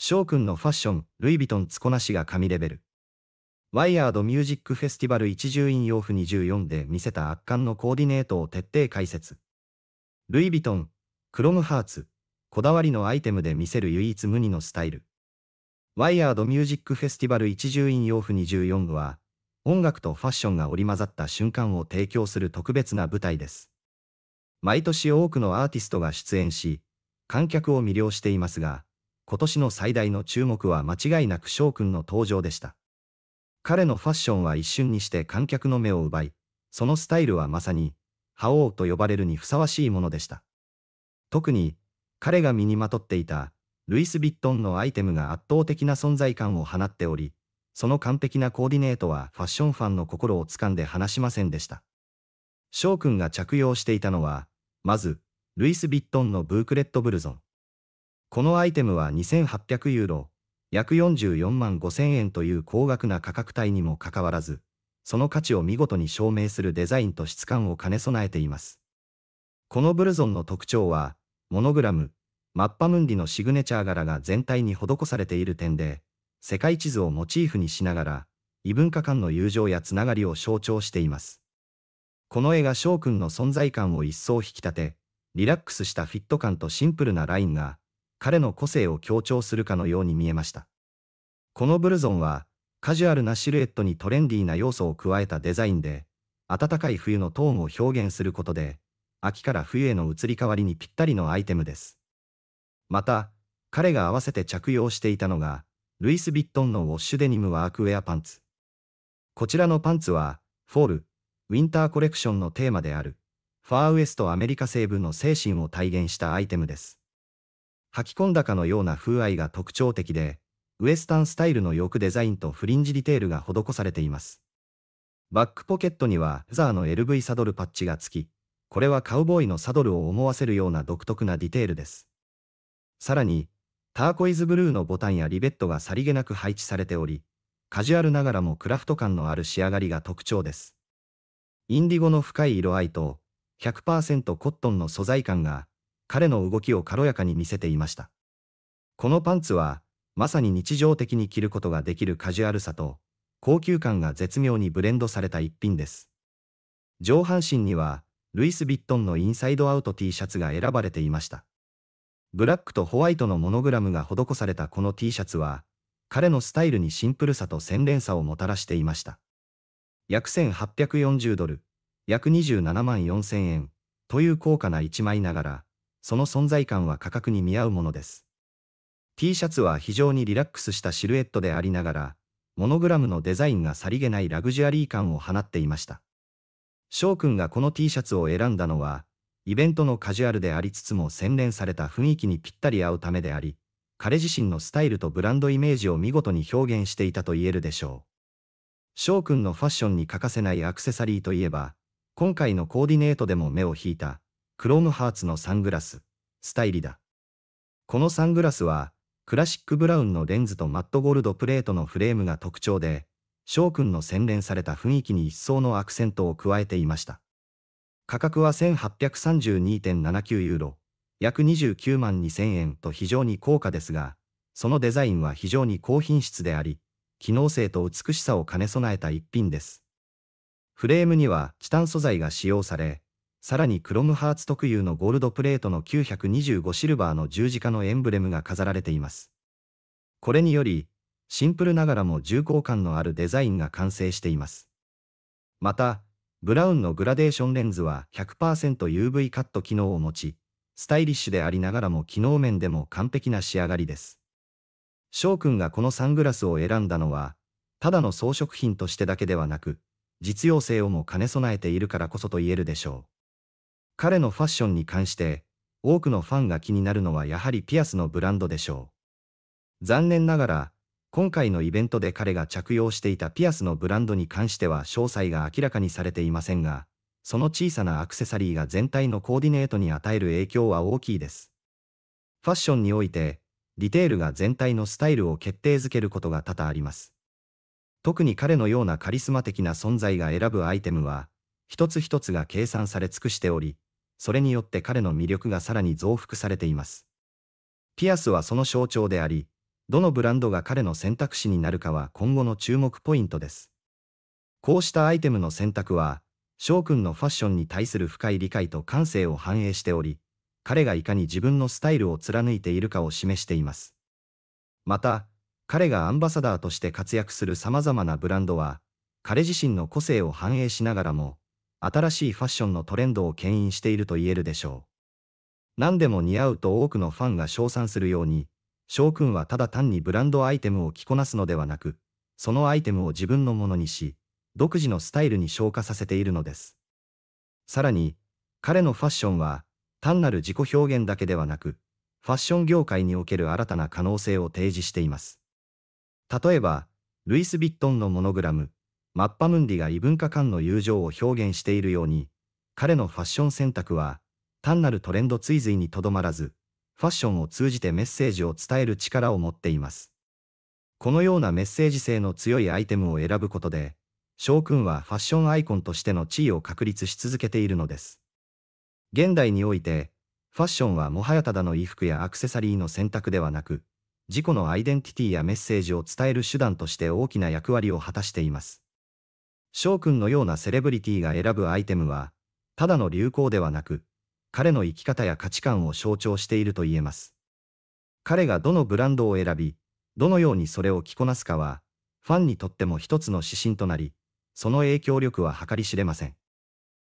翔くんのファッション、ルイ・ヴィトン着こなしが神レベル。ワイヤードミュージックフェスティバル一重院洋服24で見せた圧巻のコーディネートを徹底解説。ルイ・ヴィトン、クロムハーツ、こだわりのアイテムで見せる唯一無二のスタイル。ワイヤードミュージックフェスティバル一重院洋服24は、音楽とファッションが織り交ざった瞬間を提供する特別な舞台です。毎年多くのアーティストが出演し、観客を魅了していますが、今年の最大の注目は間違いなく翔くんの登場でした。彼のファッションは一瞬にして観客の目を奪い、そのスタイルはまさに、覇王と呼ばれるにふさわしいものでした。特に、彼が身にまとっていた、ルイス・ヴィットンのアイテムが圧倒的な存在感を放っており、その完璧なコーディネートはファッションファンの心をつかんで離しませんでした。翔くんが着用していたのは、まず、ルイス・ヴィットンのブークレットブルゾン。このアイテムは2800ユーロ、約44万5000円という高額な価格帯にもかかわらず、その価値を見事に証明するデザインと質感を兼ね備えています。このブルゾンの特徴は、モノグラム、マッパムンディのシグネチャー柄が全体に施されている点で、世界地図をモチーフにしながら、異文化間の友情やつながりを象徴しています。この絵が翔くんの存在感を一層引き立て、リラックスしたフィット感とシンプルなラインが、彼の個性を強調するかのように見えました。このブルゾンは、カジュアルなシルエットにトレンディーな要素を加えたデザインで、暖かい冬のトーンを表現することで、秋から冬への移り変わりにぴったりのアイテムです。また、彼が合わせて着用していたのが、ルイス・ビットンのウォッシュデニムワークウェアパンツ。こちらのパンツは、フォール、ウィンターコレクションのテーマである、ファーウエストアメリカ西部の精神を体現したアイテムです。吐き込んだかのような風合いが特徴的で、ウエスタンスタイルの翼デザインとフリンジリテールが施されています。バックポケットにはザーの LV サドルパッチが付き、これはカウボーイのサドルを思わせるような独特なディテールです。さらに、ターコイズブルーのボタンやリベットがさりげなく配置されており、カジュアルながらもクラフト感のある仕上がりが特徴です。インディゴの深い色合いと、100%コットンの素材感が彼の動きを軽やかに見せていました。このパンツは、まさに日常的に着ることができるカジュアルさと、高級感が絶妙にブレンドされた一品です。上半身には、ルイス・ヴィットンのインサイドアウト T シャツが選ばれていました。ブラックとホワイトのモノグラムが施されたこの T シャツは、彼のスタイルにシンプルさと洗練さをもたらしていました。約1840ドル、約27万4000円という高価な一枚ながら、その存在感は価格に見合うものです。T シャツは非常にリラックスしたシルエットでありながら、モノグラムのデザインがさりげないラグジュアリー感を放っていました。翔くんがこの T シャツを選んだのは、イベントのカジュアルでありつつも洗練された雰囲気にぴったり合うためであり、彼自身のスタイルとブランドイメージを見事に表現していたと言えるでしょう。翔くんのファッションに欠かせないアクセサリーといえば、今回のコーディネートでも目を引いた、クロームハーツのサングラス、スタイリだ。このサングラスは、クラシックブラウンのレンズとマットゴールドプレートのフレームが特徴で、翔くんの洗練された雰囲気に一層のアクセントを加えていました。価格は1832.79ユーロ、約29万2000円と非常に高価ですが、そのデザインは非常に高品質であり、機能性と美しさを兼ね備えた一品です。フレームにはチタン素材が使用され、さらにクロムハーツ特有のゴールドプレートの925シルバーの十字架のエンブレムが飾られています。これにより、シンプルながらも重厚感のあるデザインが完成しています。また、ブラウンのグラデーションレンズは 100%UV カット機能を持ち、スタイリッシュでありながらも機能面でも完璧な仕上がりです。翔くんがこのサングラスを選んだのは、ただの装飾品としてだけではなく、実用性をも兼ね備えているからこそと言えるでしょう。彼のファッションに関して、多くのファンが気になるのはやはりピアスのブランドでしょう。残念ながら、今回のイベントで彼が着用していたピアスのブランドに関しては詳細が明らかにされていませんが、その小さなアクセサリーが全体のコーディネートに与える影響は大きいです。ファッションにおいて、ディテールが全体のスタイルを決定づけることが多々あります。特に彼のようなカリスマ的な存在が選ぶアイテムは、一つ一つが計算され尽くしており、それによって彼の魅力がさらに増幅されています。ピアスはその象徴であり、どのブランドが彼の選択肢になるかは今後の注目ポイントです。こうしたアイテムの選択は、翔くんのファッションに対する深い理解と感性を反映しており、彼がいかに自分のスタイルを貫いているかを示しています。また、彼がアンバサダーとして活躍する様々なブランドは、彼自身の個性を反映しながらも、新しいファッションのトレンドを牽引していると言えるでしょう。何でも似合うと多くのファンが称賛するように、翔くんはただ単にブランドアイテムを着こなすのではなく、そのアイテムを自分のものにし、独自のスタイルに昇華させているのです。さらに、彼のファッションは、単なる自己表現だけではなく、ファッション業界における新たな可能性を提示しています。例えば、ルイス・ヴィットンのモノグラム、マッパムンディが異文化間の友情を表現しているように、彼のファッション選択は、単なるトレンド追随にとどまらず、ファッションを通じてメッセージを伝える力を持っています。このようなメッセージ性の強いアイテムを選ぶことで、翔くんはファッションアイコンとしての地位を確立し続けているのです。現代において、ファッションはもはやただの衣服やアクセサリーの選択ではなく、自己のアイデンティティやメッセージを伝える手段として大きな役割を果たしています。翔くんのようなセレブリティが選ぶアイテムは、ただの流行ではなく、彼の生き方や価値観を象徴していると言えます。彼がどのブランドを選び、どのようにそれを着こなすかは、ファンにとっても一つの指針となり、その影響力は計り知れません。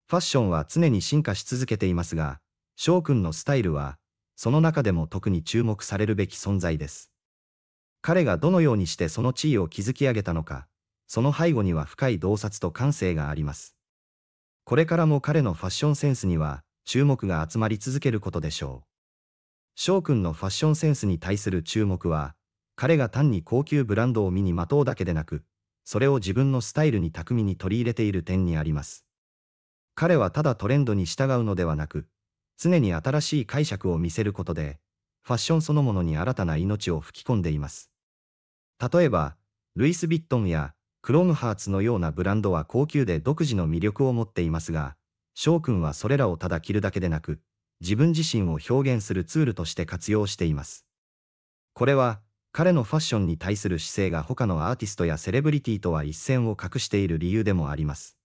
ファッションは常に進化し続けていますが、翔くんのスタイルは、その中でも特に注目されるべき存在です。彼がどのようにしてその地位を築き上げたのか、その背後には深い洞察と感性があります。これからも彼のファッションセンスには注目が集まり続けることでしょう。翔くんのファッションセンスに対する注目は、彼が単に高級ブランドを身にまとうだけでなく、それを自分のスタイルに巧みに取り入れている点にあります。彼はただトレンドに従うのではなく、常に新しい解釈を見せることで、ファッションそのものに新たな命を吹き込んでいます。例えば、ルイス・ヴィットンやクロームハーツのようなブランドは高級で独自の魅力を持っていますが、翔くんはそれらをただ着るだけでなく、自分自身を表現するツールとして活用しています。これは、彼のファッションに対する姿勢が他のアーティストやセレブリティとは一線を画している理由でもあります。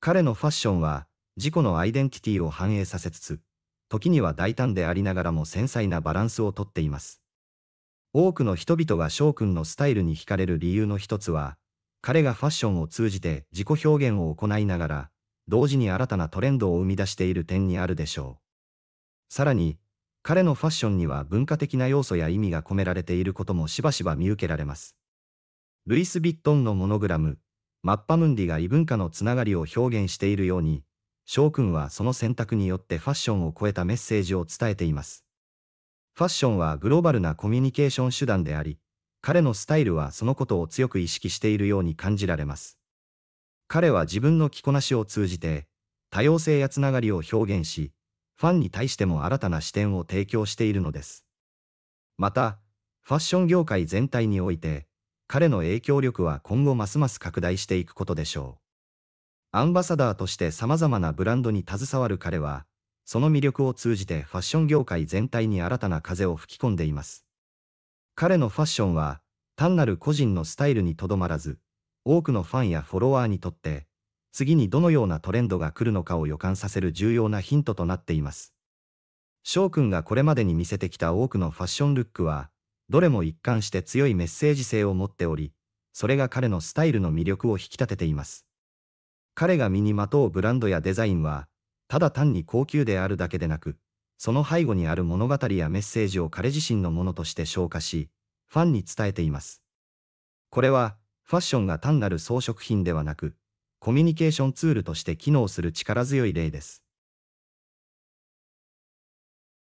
彼のファッションは、自己のアイデンティティを反映させつつ、時には大胆でありながらも繊細なバランスをとっています。多くの人々が翔くんのスタイルに惹かれる理由の一つは、彼がファッションを通じて自己表現を行いながら、同時に新たなトレンドを生み出している点にあるでしょう。さらに、彼のファッションには文化的な要素や意味が込められていることもしばしば見受けられます。ルイス・ビットンのモノグラム、マッパムンディが異文化のつながりを表現しているように、翔くんはその選択によってファッションを超えたメッセージを伝えています。ファッションはグローバルなコミュニケーション手段であり、彼のスタイルはそのことを強く意識しているように感じられます。彼は自分の着こなしを通じて、多様性やつながりを表現し、ファンに対しても新たな視点を提供しているのです。また、ファッション業界全体において、彼の影響力は今後ますます拡大していくことでしょう。アンバサダーとして様々なブランドに携わる彼は、その魅力を通じてファッション業界全体に新たな風を吹き込んでいます。彼のファッションは、単なる個人のスタイルにとどまらず、多くのファンやフォロワーにとって、次にどのようなトレンドが来るのかを予感させる重要なヒントとなっています。翔くんがこれまでに見せてきた多くのファッションルックは、どれも一貫して強いメッセージ性を持っており、それが彼のスタイルの魅力を引き立てています。彼が身にまとうブランドやデザインは、ただ単に高級であるだけでなく、その背後にある物語やメッセージを彼自身のものとして消化し、ファンに伝えています。これは、ファッションが単なる装飾品ではなく、コミュニケーションツールとして機能する力強い例です。